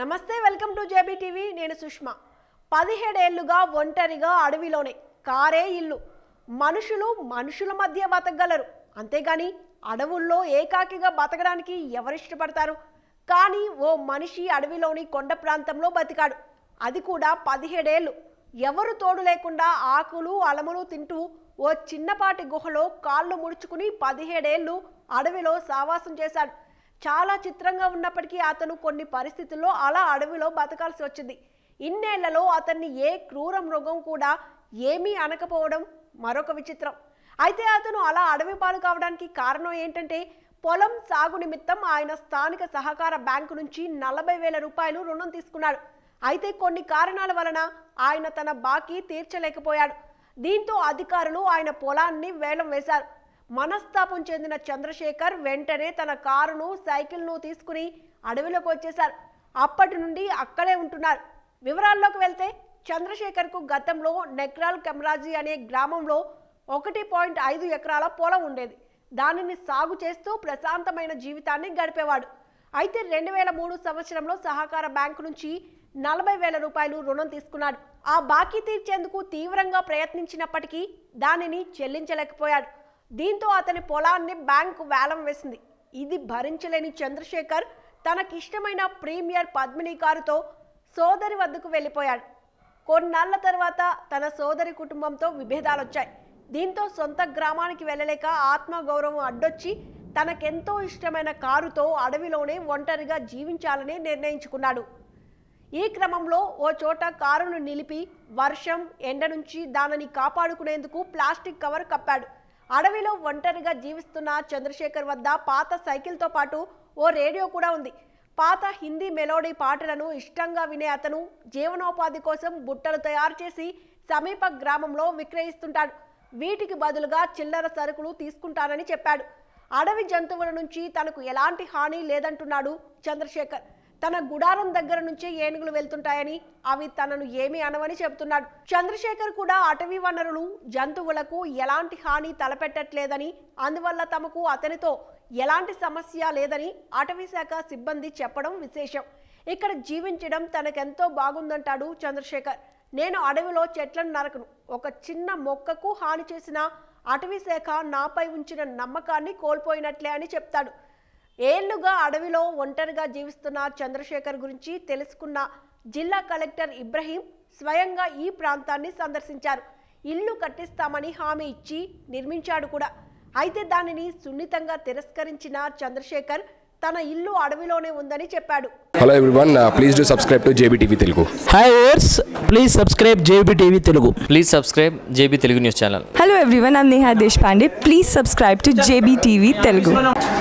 నమస్తే welcome to JB TV నేను సుష్మా పదిహేడేళ్లుగా ఒంటరిగా అడవిలోనే కారే ఇల్లు మనుషులు మనుషుల మధ్య బతకగలరు అంతేగాని అడవుల్లో ఏకాకిగా బతకడానికి ఎవరు ఇష్టపడతారు కానీ ఓ మనిషి అడవిలోని కొండ ప్రాంతంలో బతికాడు అది కూడా పదిహేడేళ్ళు ఎవరు తోడు లేకుండా ఆకులు అలములు తింటూ ఓ చిన్నపాటి గుహలో కాళ్ళు ముడుచుకుని పదిహేడేళ్ళు అడవిలో సావాసం చేశాడు చాలా చిత్రంగా ఉన్నప్పటికీ అతను కొన్ని పరిస్థితుల్లో అలా అడవిలో బతకాల్సి వచ్చింది ఇన్నేళ్లలో అతన్ని ఏ క్రూర మృగం కూడా ఏమీ అనకపోవడం మరొక విచిత్రం అయితే అతను అలా అడవి పాలు కావడానికి కారణం ఏంటంటే పొలం సాగు నిమిత్తం ఆయన స్థానిక సహకార బ్యాంకు నుంచి నలభై వేల రూపాయలు రుణం తీసుకున్నాడు అయితే కొన్ని కారణాల వలన ఆయన తన బాకీ తీర్చలేకపోయాడు దీంతో అధికారులు ఆయన పొలాన్ని వేలం వేశారు మనస్తాపం చెందిన చంద్రశేఖర్ వెంటనే తన కారును సైకిల్ను తీసుకుని అడవిలోకి వచ్చేశారు అప్పటి నుండి అక్కడే ఉంటున్నారు వివరాల్లోకి వెళ్తే చంద్రశేఖర్కు గతంలో నెక్రాల్ కెమరాజీ అనే గ్రామంలో ఒకటి పాయింట్ ఐదు ఎకరాల పొలం ఉండేది దానిని సాగు చేస్తూ ప్రశాంతమైన జీవితాన్ని గడిపేవాడు అయితే రెండు వేల మూడు సంవత్సరంలో సహకార బ్యాంకు నుంచి నలభై వేల రూపాయలు రుణం తీసుకున్నాడు ఆ బాకీ తీర్చేందుకు తీవ్రంగా ప్రయత్నించినప్పటికీ దానిని చెల్లించలేకపోయాడు దీంతో అతని పొలాన్ని బ్యాంకు వేలం వేసింది ఇది భరించలేని చంద్రశేఖర్ తనకిష్టమైన ప్రీమియర్ పద్మిని కారుతో సోదరి వద్దకు వెళ్ళిపోయాడు కొన్నాళ్ల తర్వాత తన సోదరి కుటుంబంతో విభేదాలు వచ్చాయి దీంతో సొంత గ్రామానికి వెళ్ళలేక ఆత్మగౌరవం అడ్డొచ్చి తనకెంతో ఇష్టమైన కారుతో అడవిలోనే ఒంటరిగా జీవించాలని నిర్ణయించుకున్నాడు ఈ క్రమంలో ఓ చోట కారును నిలిపి వర్షం ఎండ నుంచి దానిని కాపాడుకునేందుకు ప్లాస్టిక్ కవర్ కప్పాడు అడవిలో ఒంటరిగా జీవిస్తున్న చంద్రశేఖర్ వద్ద పాత సైకిల్తో పాటు ఓ రేడియో కూడా ఉంది పాత హిందీ మెలోడీ పాటలను ఇష్టంగా వినే అతను జీవనోపాధి కోసం బుట్టలు తయారు చేసి సమీప గ్రామంలో విక్రయిస్తుంటాడు వీటికి బదులుగా చిల్లర సరుకులు తీసుకుంటానని చెప్పాడు అడవి జంతువుల నుంచి తనకు ఎలాంటి హాని లేదంటున్నాడు చంద్రశేఖర్ తన గుడారం దగ్గర నుంచే ఏనుగులు వెళ్తుంటాయని అవి తనను ఏమి అనవని చెబుతున్నాడు చంద్రశేఖర్ కూడా అటవీ వనరులు జంతువులకు ఎలాంటి హాని తలపెట్టట్లేదని అందువల్ల తమకు అతనితో ఎలాంటి సమస్య లేదని అటవీ శాఖ సిబ్బంది చెప్పడం విశేషం ఇక్కడ జీవించడం తనకెంతో బాగుందంటాడు చంద్రశేఖర్ నేను అడవిలో చెట్లను నరకను ఒక చిన్న మొక్కకు హాని చేసిన అటవీ శాఖ నాపై ఉంచిన నమ్మకాన్ని కోల్పోయినట్లే అని చెప్తాడు ఏళ్లుగా అడవిలో ఒంటరిగా జీవిస్తున్న చంద్రశేఖర్ గురించి తెలుసుకున్న జిల్లా కలెక్టర్ ఇబ్రహీం స్వయంగా ఈ ప్రాంతాన్ని సందర్శించారు ఇల్లు కట్టిస్తామని హామీ ఇచ్చి నిర్మించాడు కూడా అయితే దానిని సున్నితంగా తిరస్కరించిన చంద్రశేఖర్ తన ఇల్లు అడవిలోనే ఉందని చెప్పాడు hello everyone please do subscribe to JB TV Telugu hi viewers please subscribe JB TV Telugu please subscribe JB Telugu news channel hello everyone I Neha Deshpande please subscribe to JB TV Telugu